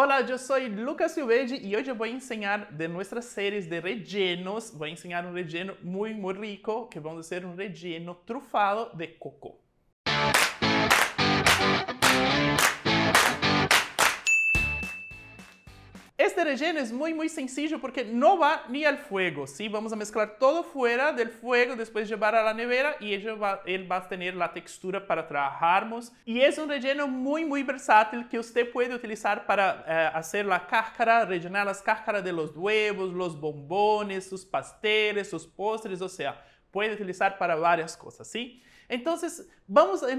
Olá, eu sou Lucas Silveira e hoje eu vou ensinar de nossas séries de rellenos. Vou ensinar um relleno muito, muito rico, que vamos ser um relleno trufado de coco. Este relleno es muy, muy sencillo porque no va ni al fuego, ¿sí? Vamos a mezclar todo fuera del fuego, después llevar a la nevera y él va, él va a tener la textura para trabajarmos. Y es un relleno muy, muy versátil que usted puede utilizar para eh, hacer la cáscara, rellenar las cáscaras de los huevos, los bombones, sus pasteles, sus postres, o sea, puede utilizar para varias cosas, ¿sí? sí Então vamos começar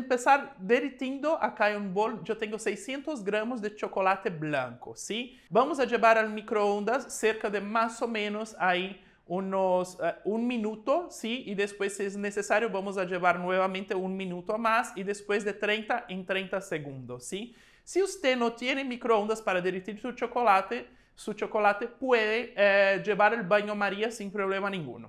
empezar acá em um bol. Eu tenho 600 gramas de chocolate blanco, ¿sí? Vamos a llevar microondas cerca de mais ou menos aí uns uh, eh, minuto, ¿sí? E depois, se es necessário, vamos a llevar um minuto minuto mais e depois de 30 em 30 segundos, ¿sí? Si usted não tiene microondas para derretir seu chocolate, seu chocolate pode eh, llevar el baño Maria sem problema nenhum.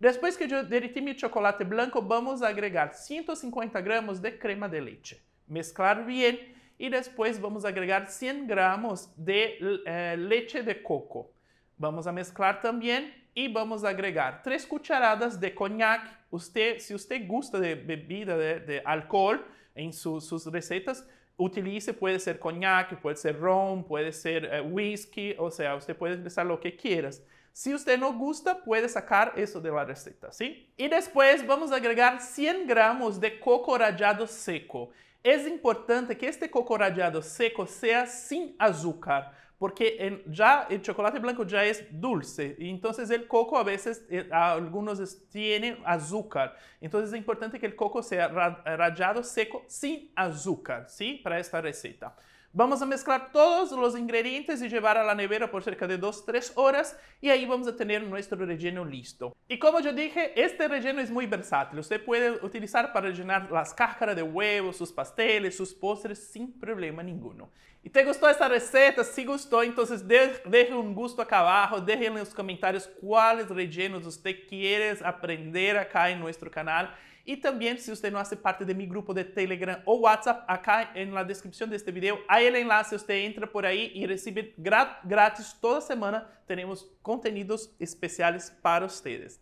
Depois que derreti meu chocolate branco, vamos agregar 150 gramas de crema de leite. Mesclar bem e depois vamos agregar 100 gramas de eh, leite de coco. Vamos a mesclar também e vamos agregar 3 cucharadas de conhaque. se você gosta de bebida de, de álcool em suas receitas, utilice, puede ser coñac, puede ser ron, puede ser eh, whisky, o sea, usted puede usar lo que quieras. Si usted no gusta, puede sacar eso de la receta, ¿sí? Y después vamos a agregar 100 gramos de coco rallado seco. É importante que este coco radiado seco seja sem azúcar, porque já o chocolate blanco já é dulce, Então, entonces o coco a vezes eh, alguns algunos açúcar, azúcar. é importante que o coco seja radiado seco sem azúcar, sim, Para esta receita. Vamos a mezclar todos los ingredientes y llevar a la nevera por cerca de 2-3 horas y ahí vamos a tener nuestro relleno listo. Y como yo dije, este relleno es muy versátil. Usted puede utilizar para rellenar las cáscaras de huevos, sus pasteles, sus postres sin problema ninguno. ¿Y te gustó esta receta? Si gustó, entonces de, un gusto acá abajo, deje en los comentarios cuáles rellenos usted quiere aprender acá en nuestro canal. Y también si usted no hace parte de mi grupo de Telegram o WhatsApp, acá en la descripción de este video hay a el enlace usted entra por aí e recebe grátis toda semana. teremos contenidos especiais para vocês.